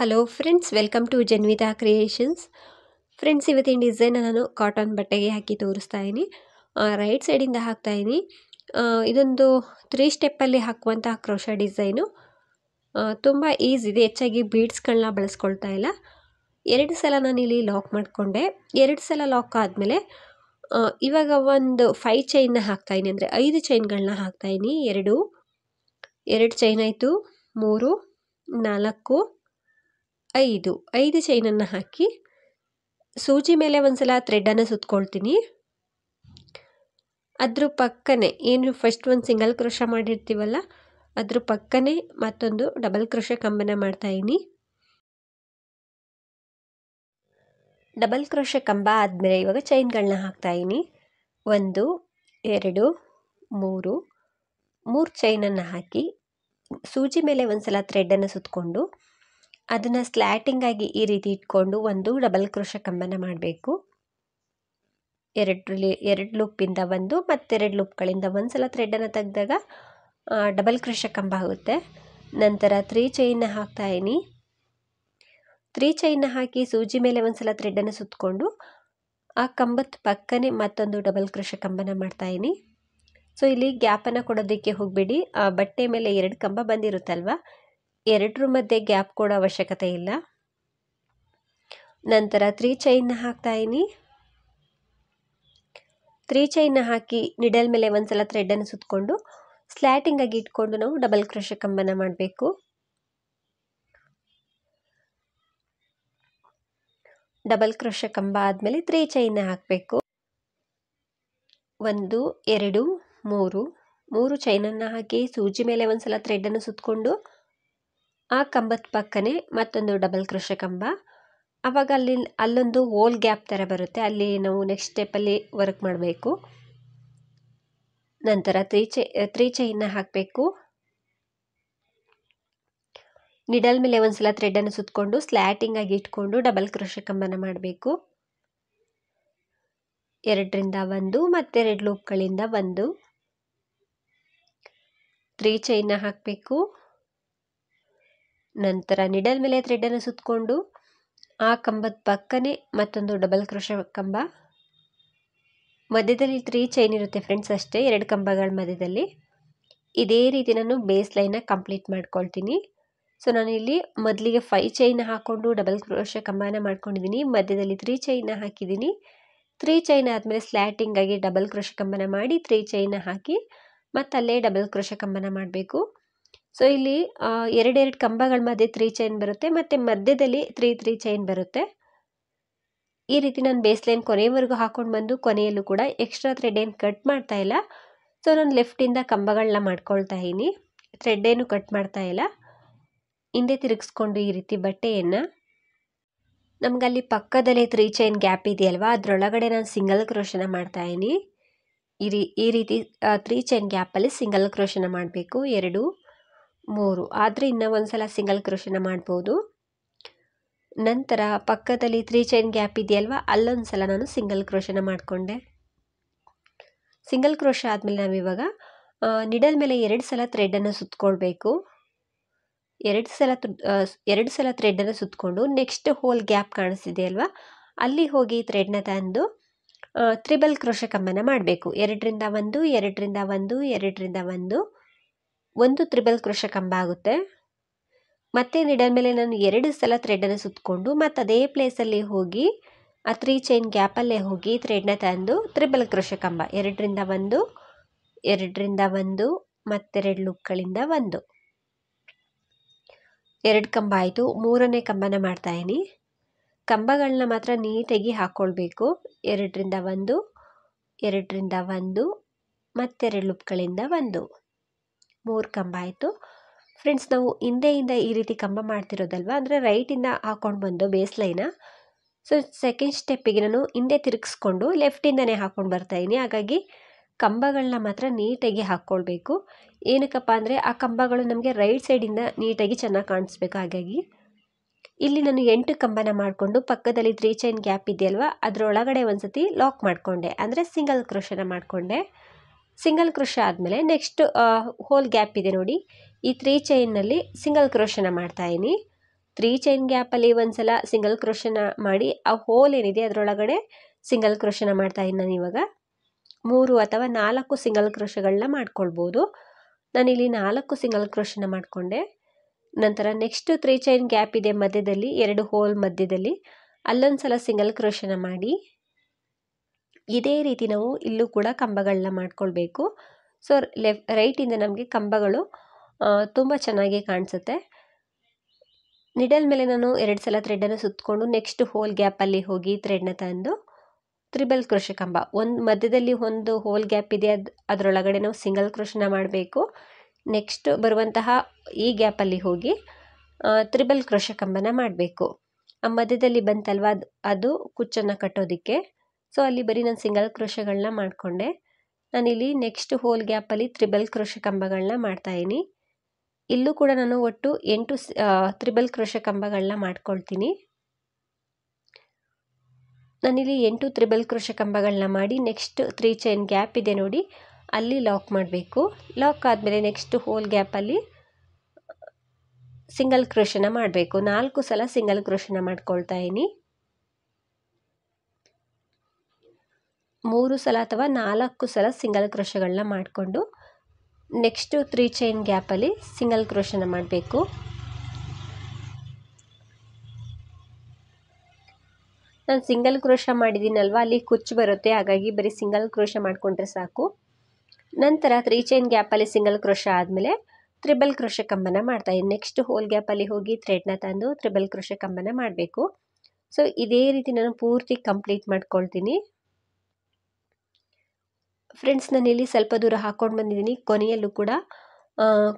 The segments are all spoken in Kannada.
hello friends welcome to Janvitha creations friends ಇವತ್ತಿನ ಡಿಸೈನ್ ನಾನು ಕಾಟನ್ ಬಟ್ಟೆಗೆ ಹಾಕಿ ತೋರಿಸ್ತಾ ಇದ್ದೀನಿ ರೈಟ್ ಸೈಡಿಂದ ಹಾಕ್ತಾ ಇದ್ದೀನಿ ಇದೊಂದು ತ್ರೀ ಸ್ಟೆಪ್ಪಲ್ಲಿ ಹಾಕುವಂತಹ ಕ್ರೋಶ ಡಿಸೈನು ತುಂಬ ಈಸಿ ಇದೆ ಹೆಚ್ಚಾಗಿ ಬೀಡ್ಸ್ಗಳನ್ನ ಬಳಸ್ಕೊಳ್ತಾ ಇಲ್ಲ ಎರಡು ಸಲ ನಾನು ಇಲ್ಲಿ ಲಾಕ್ ಮಾಡಿಕೊಂಡೆ ಎರಡು ಸಲ ಲಾಕ್ ಆದಮೇಲೆ ಇವಾಗ ಒಂದು ಫೈ ಚೈನ್ನ ಹಾಕ್ತಾಯಿನಿ ಅಂದರೆ ಐದು ಚೈನ್ಗಳನ್ನ ಹಾಕ್ತಾಯಿನಿ ಎರಡು ಎರಡು ಚೈನ್ ಆಯಿತು ಮೂರು ನಾಲ್ಕು ಐದು ಐದು ಚೈನನ್ನು ಹಾಕಿ ಸೂಜಿ ಮೇಲೆ ಒಂದು ಸಲ ಥ್ರೆಡ್ಡನ್ನು ಸುತ್ಕೊಳ್ತೀನಿ ಅದ್ರ ಪಕ್ಕನೆ ಏನು ಫಸ್ಟ್ ಒಂದು ಸಿಂಗಲ್ ಕ್ರೋಶ ಮಾಡಿರ್ತೀವಲ್ಲ ಅದ್ರ ಪಕ್ಕನೆ ಮತ್ತೊಂದು ಡಬಲ್ ಕ್ರೋಶ ಕಂಬನ ಮಾಡ್ತಾಯಿನಿ ಡಬಲ್ ಕ್ರೋಶ ಕಂಬ ಆದಮೇಲೆ ಇವಾಗ ಚೈನ್ಗಳನ್ನ ಹಾಕ್ತಾಯಿನಿ ಒಂದು ಎರಡು ಮೂರು ಮೂರು ಚೈನನ್ನು ಹಾಕಿ ಸೂಜಿ ಮೇಲೆ ಒಂದು ಸಲ ಥ್ರೆಡನ್ನು ಸುತ್ತಕೊಂಡು ಅದನ್ನು ಸ್ಲ್ಯಾಟಿಂಗಾಗಿ ಈ ರೀತಿ ಇಟ್ಕೊಂಡು ಒಂದು ಡಬಲ್ ಕ್ರೋಶ ಕಂಬನ ಮಾಡಬೇಕು ಎರಡು ಎರಡು ಲೂಪಿಂದ ಒಂದು ಮತ್ತೆರಡು ಲೂಪ್ಗಳಿಂದ ಒಂದು ಸಲ ಥ್ರೆಡನ್ನು ತೆಗೆದಾಗ ಡಬಲ್ ಕ್ರೋಶ ಕಂಬ ಆಗುತ್ತೆ ನಂತರ ತ್ರೀ ಚೈನ್ನ ಹಾಕ್ತಾಯಿನಿ ತ್ರೀ ಚೈನ್ನ ಹಾಕಿ ಸೂಜಿ ಮೇಲೆ ಒಂದು ಸಲ ಥ್ರೆಡನ್ನು ಸುತ್ತಕೊಂಡು ಆ ಕಂಬದ ಪಕ್ಕನೆ ಮತ್ತೊಂದು ಡಬಲ್ ಕ್ರೋಶ ಕಂಬನ ಇದ್ದೀನಿ ಸೊ ಇಲ್ಲಿ ಗ್ಯಾಪನ್ನು ಕೊಡೋದಕ್ಕೆ ಹೋಗಬೇಡಿ ಬಟ್ಟೆ ಮೇಲೆ ಎರಡು ಕಂಬ ಬಂದಿರುತ್ತಲ್ವ ಎರಡರ ಮಧ್ಯೆ ಗ್ಯಾಪ್ ಕೊಡೋ ಅವಶ್ಯಕತೆ ಇಲ್ಲ ನಂತರ ತ್ರೀ ಚೈನ್ನ ಹಾಕ್ತಾಯಿನಿ ತ್ರೀ ಚೈನ್ನ ಹಾಕಿ ನಿಡಲ್ ಮೇಲೆ ಒಂದು ಸಲ ಥ್ರೆಡನ್ನು ಸುತ್ತಕೊಂಡು ಸ್ಲ್ಯಾಟಿಂಗಾಗಿ ಇಟ್ಕೊಂಡು ನಾವು ಡಬಲ್ ಕ್ರೋಶ ಕಂಬನ ಮಾಡಬೇಕು ಡಬಲ್ ಕ್ರೋಶ ಕಂಬ ಆದಮೇಲೆ ತ್ರೀ ಚೈನ್ನ ಹಾಕಬೇಕು ಒಂದು ಎರಡು ಮೂರು ಮೂರು ಚೈನನ್ನು ಹಾಕಿ ಸೂಜಿ ಮೇಲೆ ಒಂದು ಸಲ ಥ್ರೆಡನ್ನು ಸುತ್ತಕೊಂಡು ಆ ಕಂಬದ ಪಕ್ಕನೆ ಮತ್ತೊಂದು ಡಬಲ್ ಕ್ರೋಷಿಯಾ ಕಂಬ ಆವಾಗ ಅಲ್ಲಿ ಅಲ್ಲೊಂದು ಹೋಲ್ ಗ್ಯಾಪ್ ಥರ ಬರುತ್ತೆ ಅಲ್ಲಿ ನಾವು ನೆಕ್ಸ್ಟ್ ಸ್ಟೆಪ್ಪಲ್ಲಿ ವರ್ಕ್ ಮಾಡಬೇಕು ನಂತರ ತ್ರೀ ಚೈ ತ್ರೀ ಚೈನ್ನ ಹಾಕಬೇಕು ನಿಡಲ್ ಮೇಲೆ ಒಂದ್ಸಲ ಥ್ರೆಡನ್ನು ಸುತ್ತಕೊಂಡು ಸ್ಲ್ಯಾಟಿಂಗ್ ಆಗಿ ಇಟ್ಕೊಂಡು ಡಬಲ್ ಕ್ರೋಶ ಕಂಬನ ಮಾಡಬೇಕು ಎರಡರಿಂದ ಒಂದು ಮತ್ತು ಎರಡು ಲೂಪ್ಗಳಿಂದ ಒಂದು ತ್ರೀ ಚೈನ ಹಾಕಬೇಕು ನಂತರ ನಿಡಲ್ ಮೇಲೆ ಥ್ರೆಡ್ಡನ್ನು ಸುತ್ತಕೊಂಡು ಆ ಕಂಬದ ಪಕ್ಕನೇ ಮತ್ತೊಂದು ಡಬಲ್ ಕ್ರೋಶ ಕಂಬ ಮಧ್ಯದಲ್ಲಿ ತ್ರೀ ಚೈನ್ ಇರುತ್ತೆ ಫ್ರೆಂಡ್ಸ್ ಅಷ್ಟೇ ಎರಡು ಕಂಬಗಳ ಮಧ್ಯದಲ್ಲಿ ಇದೇ ರೀತಿ ನಾನು ಬೇಸ್ ಲೈನ ಕಂಪ್ಲೀಟ್ ಮಾಡ್ಕೊಳ್ತೀನಿ ಸೊ ನಾನಿಲ್ಲಿ ಮೊದಲಿಗೆ ಫೈವ್ ಚೈನ್ ಹಾಕ್ಕೊಂಡು ಡಬಲ್ ಕ್ರೋಶ ಕಂಬನ ಮಾಡ್ಕೊಂಡಿದ್ದೀನಿ ಮಧ್ಯದಲ್ಲಿ ತ್ರೀ ಚೈನ್ನ ಹಾಕಿದ್ದೀನಿ ತ್ರೀ ಚೈನ್ ಆದಮೇಲೆ ಸ್ಲ್ಯಾಟಿಂಗಾಗಿ ಡಬಲ್ ಕ್ರೋಶ ಕಂಬನ ಮಾಡಿ ತ್ರೀ ಚೈನ ಹಾಕಿ ಮತ್ತಲ್ಲೇ ಡಬಲ್ ಕ್ರೋಶ ಕಂಬನ ಮಾಡಬೇಕು ಸೊ ಇಲ್ಲಿ ಎರಡೆರಡು ಕಂಬಗಳ ಮಧ್ಯೆ ತ್ರೀ ಚೈನ್ ಬರುತ್ತೆ ಮತ್ತು ಮಧ್ಯದಲ್ಲಿ ತ್ರೀ ತ್ರೀ ಚೈನ್ ಬರುತ್ತೆ ಈ ರೀತಿ ನಾನು ಬೇಸ್ ಲೈನ್ ಕೊನೆಯವರೆಗೂ ಹಾಕೊಂಡು ಬಂದು ಕೊನೆಯಲ್ಲೂ ಕೂಡ ಎಕ್ಸ್ಟ್ರಾ ಥ್ರೆಡ್ ಏನು ಕಟ್ ಮಾಡ್ತಾ ಇಲ್ಲ ಸೊ ನಾನು ಲೆಫ್ಟಿಂದ ಕಂಬಗಳನ್ನ ಮಾಡ್ಕೊಳ್ತಾ ಇದ್ದೀನಿ ಥ್ರೆಡ್ ಏನು ಕಟ್ ಮಾಡ್ತಾ ಇಲ್ಲ ಹಿಂದೆ ತಿರುಗಿಸ್ಕೊಂಡು ಈ ರೀತಿ ಬಟ್ಟೆಯನ್ನು ನಮಗಲ್ಲಿ ಅಲ್ಲಿ ಪಕ್ಕದಲ್ಲಿ ತ್ರೀ ಚೈನ್ ಗ್ಯಾಪ್ ಇದೆಯಲ್ವಾ ಅದರೊಳಗಡೆ ನಾನು ಸಿಂಗಲ್ ಕ್ರೋಶನ ಮಾಡ್ತಾ ಇದ್ದೀನಿ ಈ ರೀ ಈ ರೀತಿ ತ್ರೀ ಚೈನ್ ಗ್ಯಾಪಲ್ಲಿ ಸಿಂಗಲ್ ಕ್ರೋಶನ ಮಾಡಬೇಕು ಎರಡು ಮೂರು ಆದರೆ ಇನ್ನೂ ಒಂದು ಸಲ ಸಿಂಗಲ್ ಕ್ರೋಷನ ಮಾಡ್ಬೋದು ನಂತರ ಪಕ್ಕದಲ್ಲಿ ತ್ರೀ ಚೈನ್ ಗ್ಯಾಪ್ ಇದೆಯಲ್ವ ಅಲ್ಲೊಂದು ಸಲ ನಾನು ಸಿಂಗಲ್ ಕ್ರೋಷನ ಮಾಡಿಕೊಂಡೆ ಸಿಂಗಲ್ ಕ್ರೋಷ ಆದಮೇಲೆ ನಾವಿವಾಗ ನಿಡಲ್ ಮೇಲೆ ಎರಡು ಸಲ ಥ್ರೆಡನ್ನು ಸುತ್ತಕೊಳ್ಬೇಕು ಎರಡು ಸಲ ಎರಡು ಸಲ ಥ್ರೆಡನ್ನು ಸುತ್ತಕೊಂಡು ನೆಕ್ಸ್ಟ್ ಹೋಲ್ ಗ್ಯಾಪ್ ಕಾಣಿಸ್ತಿದೆ ಅಲ್ವಾ ಅಲ್ಲಿ ಹೋಗಿ ಥ್ರೆಡ್ನ ತಂದು ತ್ರಿಬಲ್ ಕ್ರೋಶ ಕಮ್ಮನ ಮಾಡಬೇಕು ಎರಡರಿಂದ ಒಂದು ಎರಡರಿಂದ ಒಂದು ಎರಡರಿಂದ ಒಂದು ಒಂದು ತ್ರಿಬಲ್ ಕ್ರೋಶ ಕಂಬ ಆಗುತ್ತೆ ಮತ್ತೆ ನಿಡಲ್ ಮೇಲೆ ನಾನು ಎರಡು ಸಲ ಥ್ರೆಡನ್ನು ಸುತ್ತಕೊಂಡು ಮತ್ತು ಅದೇ ಪ್ಲೇಸಲ್ಲಿ ಹೋಗಿ ಆ ತ್ರೀ ಚೈನ್ ಗ್ಯಾಪಲ್ಲೇ ಹೋಗಿ ಥ್ರೆಡ್ನ ತಂದು ತ್ರಿಬಲ್ ಕ್ರೋಶ ಕಂಬ ಎರಡರಿಂದ ಒಂದು ಎರಡರಿಂದ ಒಂದು ಮತ್ತೆರಡು ಲುಕ್ಗಳಿಂದ ಒಂದು ಎರಡು ಕಂಬ ಆಯಿತು ಮೂರನೇ ಕಂಬನ ಮಾಡ್ತಾಯಿನಿ ಕಂಬಗಳನ್ನ ಮಾತ್ರ ನೀಟಾಗಿ ಹಾಕ್ಕೊಳ್ಬೇಕು ಎರಡರಿಂದ ಒಂದು ಎರಡರಿಂದ ಒಂದು ಮತ್ತೆರಡು ಲುಪ್ಗಳಿಂದ ಒಂದು ಮೂರು ಕಂಬ ಆಯಿತು ಫ್ರೆಂಡ್ಸ್ ನಾವು ಹಿಂದೆಯಿಂದ ಈ ರೀತಿ ಕಂಬ ಮಾಡ್ತಿರೋದಲ್ವ ಅಂದರೆ ರೈಟಿಂದ ಹಾಕೊಂಡು ಬಂದು ಬೇಸ್ ಲೈನ ಸೊ ಸೆಕೆಂಡ್ ಸ್ಟೆಪ್ಪಿಗೆ ನಾನು ಹಿಂದೆ ತಿರುಗಿಸ್ಕೊಂಡು ಲೆಫ್ಟಿಂದನೇ ಹಾಕ್ಕೊಂಡು ಬರ್ತಾಯಿದ್ದೀನಿ ಹಾಗಾಗಿ ಕಂಬಗಳನ್ನ ಮಾತ್ರ ನೀಟಾಗಿ ಹಾಕ್ಕೊಳ್ಬೇಕು ಏನಕ್ಕಪ್ಪ ಅಂದರೆ ಆ ಕಂಬಗಳು ನಮಗೆ ರೈಟ್ ಸೈಡಿಂದ ನೀಟಾಗಿ ಚೆನ್ನಾಗಿ ಕಾಣಿಸ್ಬೇಕು ಹಾಗಾಗಿ ಇಲ್ಲಿ ನಾನು ಎಂಟು ಕಂಬನ ಮಾಡಿಕೊಂಡು ಪಕ್ಕದಲ್ಲಿ ತ್ರೀ ಚೈನ್ ಗ್ಯಾಪ್ ಇದೆಯಲ್ವ ಅದರೊಳಗಡೆ ಒಂದು ಸತಿ ಲಾಕ್ ಮಾಡಿಕೊಂಡೆ ಅಂದರೆ ಸಿಂಗಲ್ ಕ್ರೋಶನ ಮಾಡಿಕೊಂಡೆ ಸಿಂಗಲ್ ಕ್ರೋಶ ಆದಮೇಲೆ ನೆಕ್ಸ್ಟ್ ಹೋಲ್ ಗ್ಯಾಪ್ ಇದೆ ನೋಡಿ ಈ ತ್ರೀ ಚೈನ್ನಲ್ಲಿ ಸಿಂಗಲ್ ಕ್ರೋಶನ ಮಾಡ್ತಾಯಿದ್ದೀನಿ ತ್ರೀ ಚೈನ್ ಗ್ಯಾಪಲ್ಲಿ ಒಂದು ಸಲ ಸಿಂಗಲ್ ಕ್ರೋಶನ ಮಾಡಿ ಆ ಹೋಲ್ ಏನಿದೆ ಅದರೊಳಗಡೆ ಸಿಂಗಲ್ ಕ್ರೋಶನ ಮಾಡ್ತಾಯಿದ್ದೀನಿ ನಾನು ಇವಾಗ ಮೂರು ಅಥವಾ ನಾಲ್ಕು ಸಿಂಗಲ್ ಕ್ರೋಶಗಳನ್ನ ಮಾಡ್ಕೊಳ್ಬೋದು ನಾನಿಲ್ಲಿ ನಾಲ್ಕು ಸಿಂಗಲ್ ಕ್ರೋಶನ ಮಾಡಿಕೊಂಡೆ ನಂತರ ನೆಕ್ಸ್ಟ್ ತ್ರೀ ಚೈನ್ ಗ್ಯಾಪ್ ಇದೆ ಮಧ್ಯದಲ್ಲಿ ಎರಡು ಹೋಲ್ ಮಧ್ಯದಲ್ಲಿ ಅಲ್ಲೊಂದು ಸಲ ಸಿಂಗಲ್ ಕ್ರೋಶನ ಮಾಡಿ ಇದೇ ರೀತಿ ನಾವು ಇಲ್ಲೂ ಕೂಡ ಕಂಬಗಳನ್ನ ಮಾಡ್ಕೊಳ್ಬೇಕು ಸೊ ಲೆಫ್ ರೈಟಿಂದ ನಮಗೆ ಕಂಬಗಳು ತುಂಬ ಚೆನ್ನಾಗಿ ಕಾಣಿಸುತ್ತೆ ನಿಡಲ್ ಮೇಲೆ ನಾನು ಎರಡು ಸಲ ಥ್ರೆಡನ್ನು ಸುತ್ತಕೊಂಡು ನೆಕ್ಸ್ಟ್ ಹೋಲ್ ಗ್ಯಾಪಲ್ಲಿ ಹೋಗಿ ಥ್ರೆಡ್ನ ತಂದು ತ್ರಿಬಲ್ ಕ್ರೋಶ ಕಂಬ ಒಂದು ಮಧ್ಯದಲ್ಲಿ ಒಂದು ಹೋಲ್ ಗ್ಯಾಪ್ ಇದೆ ಅದು ಅದರೊಳಗಡೆ ನಾವು ಸಿಂಗಲ್ ಕೃಷಿನ ಮಾಡಬೇಕು ನೆಕ್ಸ್ಟ್ ಬರುವಂತಹ ಈ ಗ್ಯಾಪಲ್ಲಿ ಹೋಗಿ ತ್ರಿಬಲ್ ಕ್ರೋಶ ಕಂಬನ ಮಾಡಬೇಕು ಆ ಮಧ್ಯದಲ್ಲಿ ಬಂತಲ್ವ ಅದು ಅದು ಕುಚ್ಚನ್ನು ಕಟ್ಟೋದಕ್ಕೆ ಸೊ ಅಲ್ಲಿ ಬರೀ ನಾನು ಸಿಂಗಲ್ ಕ್ರೋಶಗಳನ್ನ ಮಾಡಿಕೊಂಡೆ ನಾನಿಲ್ಲಿ ನೆಕ್ಸ್ಟ್ ಹೋಲ್ ಗ್ಯಾಪಲ್ಲಿ ತ್ರಿಬಲ್ ಕ್ರೋಶ ಕಂಬಗಳನ್ನ ಮಾಡ್ತಾಯಿದ್ದೀನಿ ಇಲ್ಲೂ ಕೂಡ ನಾನು ಒಟ್ಟು ಎಂಟು ತ್ರಿಬಲ್ ಕ್ರೋಶ ಕಂಬಗಳನ್ನ ಮಾಡ್ಕೊಳ್ತೀನಿ ನಾನಿಲ್ಲಿ ಎಂಟು ತ್ರಿಬಲ್ ಕ್ರೋಶ ಕಂಬಗಳನ್ನ ಮಾಡಿ ನೆಕ್ಸ್ಟ್ ತ್ರೀ ಚೈನ್ ಗ್ಯಾಪ್ ಇದೆ ನೋಡಿ ಅಲ್ಲಿ ಲಾಕ್ ಮಾಡಬೇಕು ಲಾಕ್ ಆದಮೇಲೆ ನೆಕ್ಸ್ಟ್ ಹೋಲ್ ಗ್ಯಾಪಲ್ಲಿ ಸಿಂಗಲ್ ಕ್ರೋಶನ ಮಾಡಬೇಕು ನಾಲ್ಕು ಸಲ ಸಿಂಗಲ್ ಕ್ರೋಶನ ಮಾಡ್ಕೊಳ್ತಾ ಮೂರು ಸಲ ಅಥವಾ ನಾಲ್ಕು ಸಲ ಸಿಂಗಲ್ ಕ್ರೋಶಗಳನ್ನ ಮಾಡಿಕೊಂಡು ನೆಕ್ಸ್ಟು ತ್ರೀ ಚೈನ್ ಗ್ಯಾಪಲ್ಲಿ ಸಿಂಗಲ್ ಕ್ರೋಶನ ಮಾಡಬೇಕು ನಾನು ಸಿಂಗಲ್ ಕ್ರೋಶ ಮಾಡಿದ್ದೀನಲ್ವ ಅಲ್ಲಿ ಕುಚ್ಚು ಬರುತ್ತೆ ಹಾಗಾಗಿ ಬರೀ ಸಿಂಗಲ್ ಕ್ರೋಶ ಮಾಡಿಕೊಂಡ್ರೆ ಸಾಕು ನಂತರ ತ್ರೀ ಚೈನ್ ಗ್ಯಾಪಲ್ಲಿ ಸಿಂಗಲ್ ಕ್ರೋಶ ಆದಮೇಲೆ ತ್ರಿಬಲ್ ಕ್ರೋಶ ಕಂಬನ ಮಾಡ್ತಾಯಿದ್ದೀನಿ ನೆಕ್ಸ್ಟ್ ಹೋಲ್ ಗ್ಯಾಪಲ್ಲಿ ಹೋಗಿ ಥ್ರೆಡ್ನ ತಂದು ತ್ರಿಬಲ್ ಕ್ರೋಶ ಕಂಬನ ಮಾಡಬೇಕು ಸೊ ಇದೇ ರೀತಿ ನಾನು ಪೂರ್ತಿ ಕಂಪ್ಲೀಟ್ ಮಾಡ್ಕೊಳ್ತೀನಿ ಫ್ರೆಂಡ್ಸ್ ಇಲ್ಲಿ ಸ್ವಲ್ಪ ದೂರ ಹಾಕ್ಕೊಂಡು ಬಂದಿದ್ದೀನಿ ಕೊನೆಯಲ್ಲೂ ಕೂಡ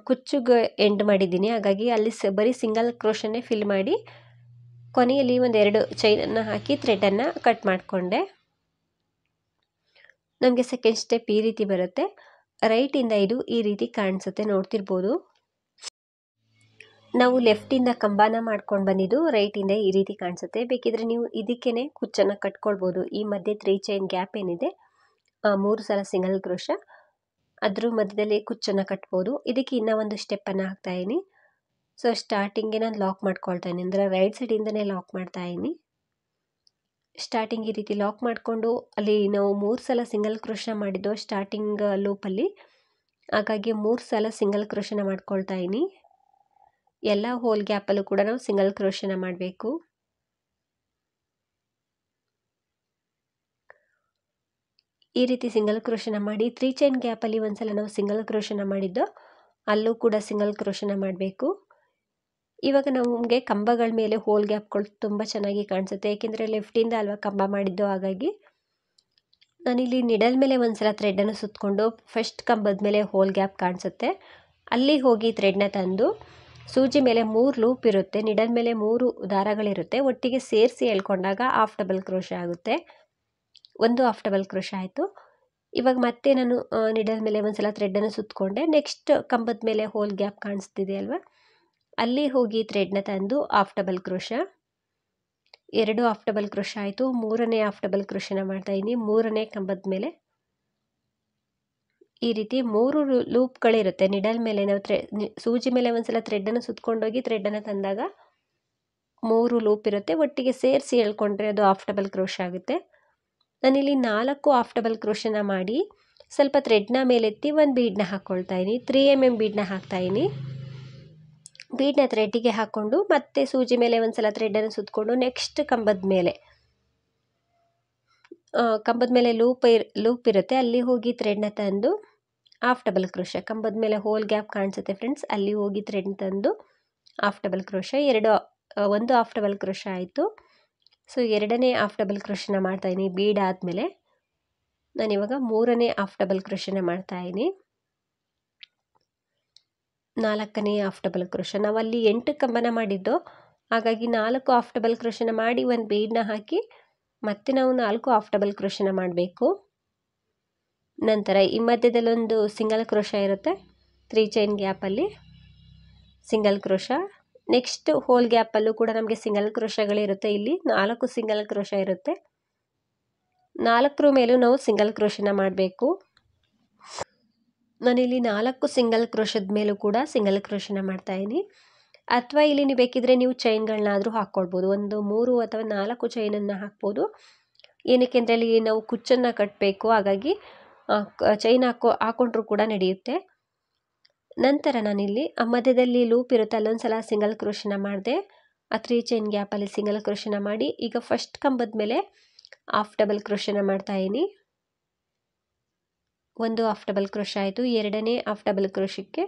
ಕುಚ್ಚುಗೆ ಎಂಡ್ ಮಾಡಿದ್ದೀನಿ ಹಾಗಾಗಿ ಅಲ್ಲಿ ಸ ಬರೀ ಸಿಂಗಲ್ ಕ್ರೋಶನ್ನೇ ಫಿಲ್ ಮಾಡಿ ಕೊನೆಯಲ್ಲಿ ಒಂದೆರಡು ಚೈನನ್ನು ಹಾಕಿ ಥ್ರೆಡನ್ನು ಕಟ್ ಮಾಡಿಕೊಂಡೆ ನಮಗೆ ಸೆಕೆಂಡ್ ಸ್ಟೆಪ್ ಈ ರೀತಿ ಬರುತ್ತೆ ರೈಟಿಂದ ಇದು ಈ ರೀತಿ ಕಾಣಿಸುತ್ತೆ ನೋಡ್ತಿರ್ಬೋದು ನಾವು ಲೆಫ್ಟಿಂದ ಕಂಬಾನ ಮಾಡ್ಕೊಂಡು ಬಂದಿದ್ದು ರೈಟಿಂದ ಈ ರೀತಿ ಕಾಣಿಸುತ್ತೆ ಬೇಕಿದ್ರೆ ನೀವು ಇದಕ್ಕೇ ಕುಚ್ಚನ್ನು ಕಟ್ಕೊಳ್ಬೋದು ಈ ಮಧ್ಯೆ ತ್ರೀ ಚೈನ್ ಗ್ಯಾಪ್ ಏನಿದೆ ಮೂರು ಸಲ ಸಿಂಗಲ್ ಕ್ರೋಶ ಅದ್ರ ಮಧ್ಯದಲ್ಲಿ ಕುಚ್ಚನ್ನು ಕಟ್ಬೋದು ಇದಕ್ಕೆ ಇನ್ನೂ ಒಂದು ಸ್ಟೆಪ್ಪನ್ನು ಹಾಕ್ತಾಯಿದ್ದೀನಿ ಸೊ ಸ್ಟಾರ್ಟಿಂಗೆ ನಾನು ಲಾಕ್ ಮಾಡ್ಕೊಳ್ತಾ ಇದ್ದೀನಿ ಅಂದರೆ ರೈಟ್ ಸೈಡಿಂದನೇ ಲಾಕ್ ಮಾಡ್ತಾ ಇದ್ದೀನಿ ಸ್ಟಾರ್ಟಿಂಗ್ ಈ ರೀತಿ ಲಾಕ್ ಮಾಡಿಕೊಂಡು ಅಲ್ಲಿ ನಾವು ಮೂರು ಸಲ ಸಿಂಗಲ್ ಕ್ರೋಶ ಮಾಡಿದ್ದು ಸ್ಟಾರ್ಟಿಂಗ್ ಲೂಪಲ್ಲಿ ಹಾಗಾಗಿ ಮೂರು ಸಲ ಸಿಂಗಲ್ ಕ್ರೋಶನ ಮಾಡ್ಕೊಳ್ತಾ ಇದ್ದೀನಿ ಎಲ್ಲ ಹೋಲ್ ಗ್ಯಾಪಲ್ಲೂ ಕೂಡ ನಾವು ಸಿಂಗಲ್ ಕ್ರೋಶನ ಮಾಡಬೇಕು ಈ ರೀತಿ ಸಿಂಗಲ್ ಕ್ರೋಶನ ಮಾಡಿ ತ್ರೀ ಚೈನ್ ಗ್ಯಾಪಲ್ಲಿ ಒಂದು ಸಲ ನಾವು ಸಿಂಗಲ್ ಕ್ರೋಶನ ಮಾಡಿದ್ದು ಅಲ್ಲೂ ಕೂಡ ಸಿಂಗಲ್ ಕ್ರೋಶನ ಮಾಡಬೇಕು ಇವಾಗ ನಮಗೆ ಕಂಬಗಳ ಮೇಲೆ ಹೋಲ್ ಗ್ಯಾಪ್ಗಳು ತುಂಬ ಚೆನ್ನಾಗಿ ಕಾಣಿಸುತ್ತೆ ಏಕೆಂದರೆ ಲೆಫ್ಟಿಂದ ಅಲ್ವಾ ಕಂಬ ಮಾಡಿದ್ದು ಹಾಗಾಗಿ ನಾನಿಲ್ಲಿ ನಿಡಲ್ ಮೇಲೆ ಒಂದು ಸಲ ಥ್ರೆಡನ್ನು ಸುತ್ತಕೊಂಡು ಫಸ್ಟ್ ಕಂಬದ ಮೇಲೆ ಹೋಲ್ ಗ್ಯಾಪ್ ಕಾಣಿಸುತ್ತೆ ಅಲ್ಲಿ ಹೋಗಿ ಥ್ರೆಡ್ನ ತಂದು ಸೂಜಿ ಮೇಲೆ ಮೂರು ಲೂಪ್ ಇರುತ್ತೆ ನಿಡಲ್ ಮೇಲೆ ಮೂರು ದಾರಗಳಿರುತ್ತೆ ಒಟ್ಟಿಗೆ ಸೇರಿಸಿ ಎಳ್ಕೊಂಡಾಗ ಆಫ್ ಡಬಲ್ ಕ್ರೋಶ ಆಗುತ್ತೆ ಒಂದು ಹಾಫ್ ಡಬಲ್ ಕ್ರೋಶ ಆಯಿತು ಇವಾಗ ಮತ್ತೆ ನಾನು ನಿಡಲ್ ಮೇಲೆ ಒಂದು ಸಲ ಥ್ರೆಡ್ಡನ್ನು ಸುತ್ತಕೊಂಡೆ ನೆಕ್ಸ್ಟ್ ಕಂಬದ ಮೇಲೆ ಹೋಲ್ ಗ್ಯಾಪ್ ಕಾಣಿಸ್ತಿದೆ ಅಲ್ವಾ ಅಲ್ಲಿ ಹೋಗಿ ಥ್ರೆಡ್ನ ತಂದು ಹಾಫ್ ಡಬಲ್ ಕ್ರೋಶ ಎರಡು ಹಾಫ್ ಡಬಲ್ ಕ್ರೋಶ ಆಯಿತು ಮೂರನೇ ಹಾಫ್ ಡಬಲ್ ಕ್ರೋಶನ ಮಾಡ್ತಾಯಿದ್ದೀನಿ ಮೂರನೇ ಕಂಬದ ಮೇಲೆ ಈ ರೀತಿ ಮೂರು ಲೂಪ್ಗಳಿರುತ್ತೆ ನಿಡಲ್ ಮೇಲೆ ನಾವು ಥ್ರೆ ಸೂಜಿ ಮೇಲೆ ಸಲ ಥ್ರೆಡ್ಡನ್ನು ಸುತ್ಕೊಂಡೋಗಿ ಥ್ರೆಡ್ಡನ್ನು ತಂದಾಗ ಮೂರು ಲೂಪ್ ಇರುತ್ತೆ ಒಟ್ಟಿಗೆ ಸೇರಿಸಿ ಹೇಳ್ಕೊಂಡ್ರೆ ಅದು ಆಫ್ ಡಬಲ್ ಕ್ರೋಶ್ ಆಗುತ್ತೆ ನಾನಿಲ್ಲಿ ನಾಲ್ಕು ಆಫ್ ಡಬಲ್ ಕ್ರೋಶನ ಮಾಡಿ ಸ್ವಲ್ಪ ಥ್ರೆಡ್ನ ಮೇಲೆತ್ತಿ ಒಂದು ಬೀಡನ್ನ ಹಾಕ್ಕೊಳ್ತಾ ಇದ್ದೀನಿ ತ್ರೀ ಎಮ್ ಎಮ್ ಬೀಡನ್ನ ಇದ್ದೀನಿ ಬೀಡನ್ನ ಥ್ರೆಡ್ಡಿಗೆ ಹಾಕ್ಕೊಂಡು ಮತ್ತೆ ಸೂಜಿ ಮೇಲೆ ಒಂದು ಸಲ ಅನ್ನು ಸುತ್ತಕೊಂಡು ನೆಕ್ಸ್ಟ್ ಕಂಬದ ಮೇಲೆ ಕಂಬದ ಮೇಲೆ ಲೂಪ್ ಇರ್ ಲೂಪ್ ಇರುತ್ತೆ ಅಲ್ಲಿ ಹೋಗಿ ಥ್ರೆಡ್ನ ತಂದು ಹಾಫ್ ಡಬಲ್ ಕ್ರೋಶ ಕಂಬದ ಮೇಲೆ ಹೋಲ್ ಗ್ಯಾಪ್ ಕಾಣಿಸುತ್ತೆ ಫ್ರೆಂಡ್ಸ್ ಅಲ್ಲಿ ಹೋಗಿ ಥ್ರೆಡ್ನ ತಂದು ಹಾಫ್ ಡಬಲ್ ಕ್ರೋಶ ಎರಡು ಒಂದು ಹಾಫ್ ಡಬಲ್ ಕ್ರೋಶ ಆಯಿತು ಸೊ ಎರಡನೇ ಆಫ್ ಡಬಲ್ ಕ್ರೋಶನ ಇದ್ದೀನಿ ಬೀಡ್ ಆದಮೇಲೆ ನಾನಿವಾಗ ಮೂರನೇ ಆಫ್ ಡಬಲ್ ಕ್ರೋಶನ ಮಾಡ್ತಾಯಿದ್ದೀನಿ ನಾಲ್ಕನೇ ಹಾಫ್ ಡಬಲ್ ಕ್ರೋಶ ನಾವು ಅಲ್ಲಿ ಎಂಟು ಕಂಬನ ಮಾಡಿದ್ದು ಹಾಗಾಗಿ ನಾಲ್ಕು ಆಫ್ ಡಬಲ್ ಕೃಷಿನ ಮಾಡಿ ಒಂದು ಬೀಡನ್ನ ಹಾಕಿ ಮತ್ತೆ ನಾವು ನಾಲ್ಕು ಆಫ್ ಡಬಲ್ ಕೃಷಿನ ಮಾಡಬೇಕು ನಂತರ ಈ ಮಧ್ಯದಲ್ಲೊಂದು ಸಿಂಗಲ್ ಕ್ರೋಶ ಇರುತ್ತೆ ತ್ರೀ ಚೈನ್ ಗ್ಯಾಪಲ್ಲಿ ಸಿಂಗಲ್ ಕ್ರೋಶ ನೆಕ್ಸ್ಟ್ ಹೋಲ್ ಗ್ಯಾಪಲ್ಲೂ ಕೂಡ ನಮಗೆ ಸಿಂಗಲ್ ಕ್ರೋಶಗಳಿರುತ್ತೆ ಇಲ್ಲಿ ನಾಲ್ಕು ಸಿಂಗಲ್ ಕ್ರೋಶ ಇರುತ್ತೆ ನಾಲ್ಕರ ಮೇಲೂ ನಾವು ಸಿಂಗಲ್ ಕ್ರೋಶನ ಮಾಡಬೇಕು ನಾನಿಲ್ಲಿ ನಾಲ್ಕು ಸಿಂಗಲ್ ಕ್ರೋಶದ ಮೇಲೂ ಕೂಡ ಸಿಂಗಲ್ ಕ್ರೋಶನ ಇದ್ದೀನಿ ಅಥವಾ ಇಲ್ಲಿ ನೀವು ಬೇಕಿದ್ರೆ ನೀವು ಚೈನ್ಗಳನ್ನಾದರೂ ಹಾಕ್ಕೊಳ್ಬೋದು ಒಂದು ಮೂರು ಅಥವಾ ನಾಲ್ಕು ಚೈನನ್ನು ಹಾಕ್ಬೋದು ಏನಕ್ಕೆ ಅಂದರೆ ಅಲ್ಲಿ ನಾವು ಕುಚ್ಚನ್ನು ಕಟ್ಟಬೇಕು ಹಾಗಾಗಿ ಚೈನ್ ಹಾಕೋ ಹಾಕ್ಕೊಂಡ್ರೂ ಕೂಡ ನಡೆಯುತ್ತೆ ನಂತರ ನಾನಿಲ್ಲಿ ಆ ಮಧ್ಯದಲ್ಲಿ ಲೂಪ್ ಇರುತ್ತೆ ಅಲ್ಲೊಂದು ಸಲ ಸಿಂಗಲ್ ಕ್ರೋಶನ ಮಾಡಿದೆ ಆ ತ್ರೀ ಚೈನ್ ಗ್ಯಾಪಲ್ಲಿ ಸಿಂಗಲ್ ಕ್ರೋಶನ ಮಾಡಿ ಈಗ ಫಸ್ಟ್ ಕಂಬದ ಮೇಲೆ ಆಫ್ ಡಬಲ್ ಕ್ರೋಶನ ಮಾಡ್ತಾಯಿದ್ದೀನಿ ಒಂದು ಹಾಫ್ ಡಬಲ್ ಕ್ರೋಶ ಆಯಿತು ಎರಡನೇ ಹಾಫ್ ಡಬಲ್ ಕ್ರೋಶಕ್ಕೆ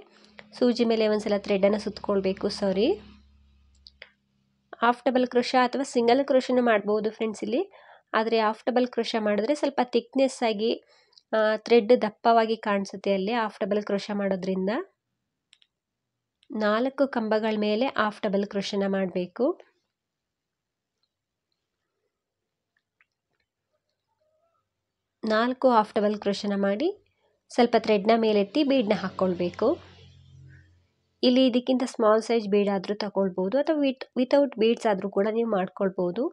ಸೂಜಿ ಮೇಲೆ ಒಂದು ಸಲ ಥ್ರೆಡನ್ನು ಸುತ್ತಕೊಳ್ಬೇಕು ಸಾರಿ ಹಾಫ್ ಡಬಲ್ ಕ್ರೋಶ ಅಥವಾ ಸಿಂಗಲ್ ಕ್ರೋಶನ ಮಾಡ್ಬೋದು ಫ್ರೆಂಡ್ಸ್ ಇಲ್ಲಿ ಆದರೆ ಹಾಫ್ ಡಬಲ್ ಕ್ರೋಶ ಮಾಡಿದ್ರೆ ಸ್ವಲ್ಪ ಥಿಕ್ನೆಸ್ ಆಗಿ ಥ್ರೆಡ್ ದಪ್ಪವಾಗಿ ಕಾಣಿಸುತ್ತೆ ಅಲ್ಲಿ ಹಾಫ್ ಡಬಲ್ ಕ್ರೋಶ ಮಾಡೋದ್ರಿಂದ ನಾಲ್ಕು ಕಂಬಗಳ ಮೇಲೆ ಹಾಫ್ ಡಬಲ್ ಕೃಷಿನ ಮಾಡಬೇಕು ನಾಲ್ಕು ಹಾಫ್ ಡಬಲ್ ಕೃಷಿನ ಮಾಡಿ ಸ್ವಲ್ಪ ಥ್ರೆಡ್ನ ಮೇಲೆತ್ತಿ ಬೀಡನ್ನ ಹಾಕ್ಕೊಳ್ಬೇಕು ಇಲ್ಲಿ ಇದಕ್ಕಿಂತ ಸ್ಮಾಲ್ ಸೈಜ್ ಬೀಡಾದರೂ ತಗೊಳ್ಬೋದು ಅಥವಾ ವಿತ್ ವಿತೌಟ್ ಬೀಡ್ಸ್ ಆದರೂ ಕೂಡ ನೀವು ಮಾಡ್ಕೊಳ್ಬೋದು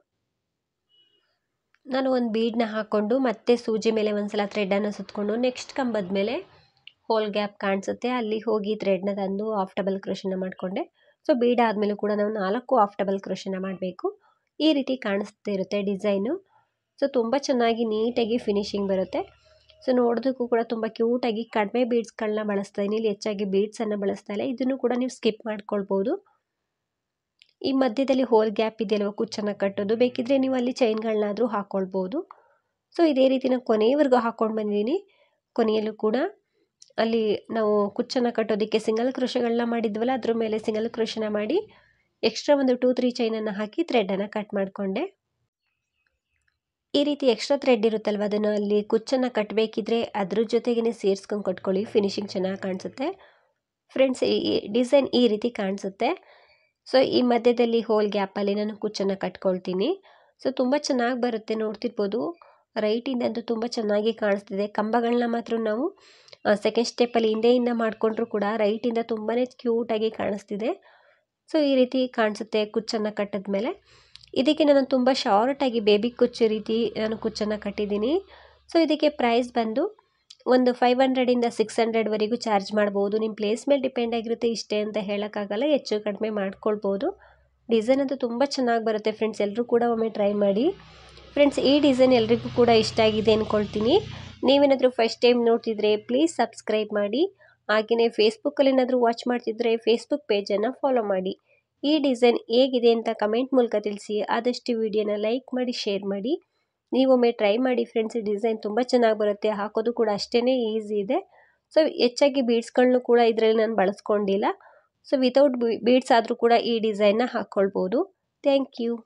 ನಾನು ಒಂದು ಬೀಡನ್ನ ಹಾಕ್ಕೊಂಡು ಮತ್ತೆ ಸೂಜಿ ಮೇಲೆ ಒಂದು ಸಲ ಥ್ರೆಡನ್ನು ಸುತ್ತಕೊಂಡು ನೆಕ್ಸ್ಟ್ ಕಂಬದ ಮೇಲೆ ಹೋಲ್ ಗ್ಯಾಪ್ ಕಾಣಿಸುತ್ತೆ ಅಲ್ಲಿ ಹೋಗಿ ಥ್ರೆಡ್ನ ತಂದು ಆಫ್ ಡಬಲ್ ಕ್ರೋಷನ ಮಾಡಿಕೊಂಡೆ ಸೊ ಬೀಡ ಆದಮೇಲೂ ಕೂಡ ನಾವು ನಾಲ್ಕು ಆಫ್ ಡಬಲ್ ಕ್ರೋಷನ ಮಾಡಬೇಕು ಈ ರೀತಿ ಇರುತ್ತೆ ಡಿಸೈನು ಸೊ ತುಂಬ ಚೆನ್ನಾಗಿ ನೀಟಾಗಿ ಫಿನಿಶಿಂಗ್ ಬರುತ್ತೆ ಸೊ ನೋಡೋದಕ್ಕೂ ಕೂಡ ತುಂಬ ಕ್ಯೂಟಾಗಿ ಕಡಿಮೆ ಬೀಡ್ಸ್ಗಳನ್ನ ಬಳಸ್ತಾ ಇದ್ದೀನಿ ಇಲ್ಲಿ ಹೆಚ್ಚಾಗಿ ಬೀಡ್ಸನ್ನು ಬಳಸ್ತಾ ಇಲ್ಲ ಇದನ್ನು ಕೂಡ ನೀವು ಸ್ಕಿಪ್ ಮಾಡ್ಕೊಳ್ಬೋದು ಈ ಮಧ್ಯದಲ್ಲಿ ಹೋಲ್ ಗ್ಯಾಪ್ ಇದೆಯಲ್ವ ಕುಚ್ಚನ್ನು ಕಟ್ಟೋದು ಬೇಕಿದ್ರೆ ನೀವು ಅಲ್ಲಿ ಚೈನ್ಗಳನ್ನಾದರೂ ಹಾಕ್ಕೊಳ್ಬೋದು ಸೊ ಇದೇ ರೀತಿ ನಾನು ಕೊನೆಯವರೆಗೂ ಹಾಕ್ಕೊಂಡು ಬಂದಿದ್ದೀನಿ ಕೊನೆಯಲ್ಲೂ ಕೂಡ ಅಲ್ಲಿ ನಾವು ಕುಚ್ಚನ್ನು ಕಟ್ಟೋದಕ್ಕೆ ಸಿಂಗಲ್ ಕ್ರೋಶಗಳನ್ನ ಮಾಡಿದ್ವಲ್ಲ ಅದ್ರ ಮೇಲೆ ಸಿಂಗಲ್ ಕೃಷಿನ ಮಾಡಿ ಎಕ್ಸ್ಟ್ರಾ ಒಂದು ಟೂ ತ್ರೀ ಚೈನನ್ನು ಹಾಕಿ ಥ್ರೆಡನ್ನು ಕಟ್ ಮಾಡಿಕೊಂಡೆ ಈ ರೀತಿ ಎಕ್ಸ್ಟ್ರಾ ಥ್ರೆಡ್ ಇರುತ್ತಲ್ವ ಅದನ್ನು ಅಲ್ಲಿ ಕುಚ್ಚನ್ನು ಕಟ್ಟಬೇಕಿದ್ರೆ ಅದ್ರ ಜೊತೆಗೇ ಸೇರಿಸ್ಕೊಂಡು ಕಟ್ಕೊಳ್ಳಿ ಫಿನಿಶಿಂಗ್ ಚೆನ್ನಾಗಿ ಕಾಣಿಸುತ್ತೆ ಫ್ರೆಂಡ್ಸ್ ಈ ಡಿಸೈನ್ ಈ ರೀತಿ ಕಾಣಿಸುತ್ತೆ ಸೊ ಈ ಮಧ್ಯದಲ್ಲಿ ಹೋಲ್ ಗ್ಯಾಪಲ್ಲಿ ನಾನು ಕುಚ್ಚನ್ನು ಕಟ್ಕೊಳ್ತೀನಿ ಸೊ ತುಂಬ ಚೆನ್ನಾಗಿ ಬರುತ್ತೆ ನೋಡ್ತಿರ್ಬೋದು ಅಂತೂ ತುಂಬ ಚೆನ್ನಾಗಿ ಕಾಣಿಸ್ತಿದೆ ಕಂಬಗಳನ್ನ ಮಾತ್ರ ನಾವು ಸೆಕೆಂಡ್ ಸ್ಟೆಪ್ಪಲ್ಲಿ ಹಿಂದೆಯಿಂದ ಮಾಡಿಕೊಂಡ್ರೂ ಕೂಡ ರೈಟಿಂದ ತುಂಬಾ ಕ್ಯೂಟಾಗಿ ಕಾಣಿಸ್ತಿದೆ ಸೊ ಈ ರೀತಿ ಕಾಣಿಸುತ್ತೆ ಕುಚ್ಚನ್ನು ಕಟ್ಟಿದ ಮೇಲೆ ಇದಕ್ಕೆ ನಾನು ತುಂಬ ಶಾರ್ಟಾಗಿ ಬೇಬಿ ಕುಚ್ಚು ರೀತಿ ನಾನು ಕುಚ್ಚನ್ನು ಕಟ್ಟಿದ್ದೀನಿ ಸೊ ಇದಕ್ಕೆ ಪ್ರೈಸ್ ಬಂದು ಒಂದು ಫೈವ್ ಹಂಡ್ರೆಡಿಂದ ಸಿಕ್ಸ್ ಹಂಡ್ರೆಡ್ವರೆಗೂ ಚಾರ್ಜ್ ಮಾಡ್ಬೋದು ನಿಮ್ಮ ಪ್ಲೇಸ್ ಮೇಲೆ ಡಿಪೆಂಡ್ ಆಗಿರುತ್ತೆ ಇಷ್ಟೇ ಅಂತ ಹೇಳೋಕ್ಕಾಗಲ್ಲ ಹೆಚ್ಚು ಕಡಿಮೆ ಮಾಡ್ಕೊಳ್ಬೋದು ಡಿಸೈನ್ ಅಂತೂ ತುಂಬ ಚೆನ್ನಾಗಿ ಬರುತ್ತೆ ಫ್ರೆಂಡ್ಸ್ ಎಲ್ಲರೂ ಕೂಡ ಒಮ್ಮೆ ಟ್ರೈ ಮಾಡಿ ಫ್ರೆಂಡ್ಸ್ ಈ ಡಿಸೈನ್ ಎಲ್ರಿಗೂ ಕೂಡ ಇಷ್ಟ ಆಗಿದೆ ಅಂದ್ಕೊಳ್ತೀನಿ ನೀವೇನಾದರೂ ಫಸ್ಟ್ ಟೈಮ್ ನೋಡ್ತಿದ್ರೆ ಪ್ಲೀಸ್ ಸಬ್ಸ್ಕ್ರೈಬ್ ಮಾಡಿ ಹಾಗೆಯೇ ಫೇಸ್ಬುಕ್ಕಲ್ಲಿ ಏನಾದರೂ ವಾಚ್ ಮಾಡ್ತಿದ್ರೆ ಫೇಸ್ಬುಕ್ ಪೇಜನ್ನು ಫಾಲೋ ಮಾಡಿ ಈ ಡಿಸೈನ್ ಹೇಗಿದೆ ಅಂತ ಕಮೆಂಟ್ ಮೂಲಕ ತಿಳಿಸಿ ಆದಷ್ಟು ವಿಡಿಯೋನ ಲೈಕ್ ಮಾಡಿ ಶೇರ್ ಮಾಡಿ ನೀವೊಮ್ಮೆ ಟ್ರೈ ಮಾಡಿ ಫ್ರೆಂಡ್ಸ್ ಈ ಡಿಸೈನ್ ತುಂಬ ಚೆನ್ನಾಗಿ ಬರುತ್ತೆ ಹಾಕೋದು ಕೂಡ ಅಷ್ಟೇ ಈಸಿ ಇದೆ ಸೊ ಹೆಚ್ಚಾಗಿ ಬೀಡ್ಸ್ಗಳನ್ನೂ ಕೂಡ ಇದರಲ್ಲಿ ನಾನು ಬಳಸ್ಕೊಂಡಿಲ್ಲ ಸೊ ವಿತೌಟ್ ಬೀಡ್ಸ್ ಆದರೂ ಕೂಡ ಈ ಡಿಸೈನ್ನ ಹಾಕ್ಕೊಳ್ಬೋದು ಥ್ಯಾಂಕ್ ಯು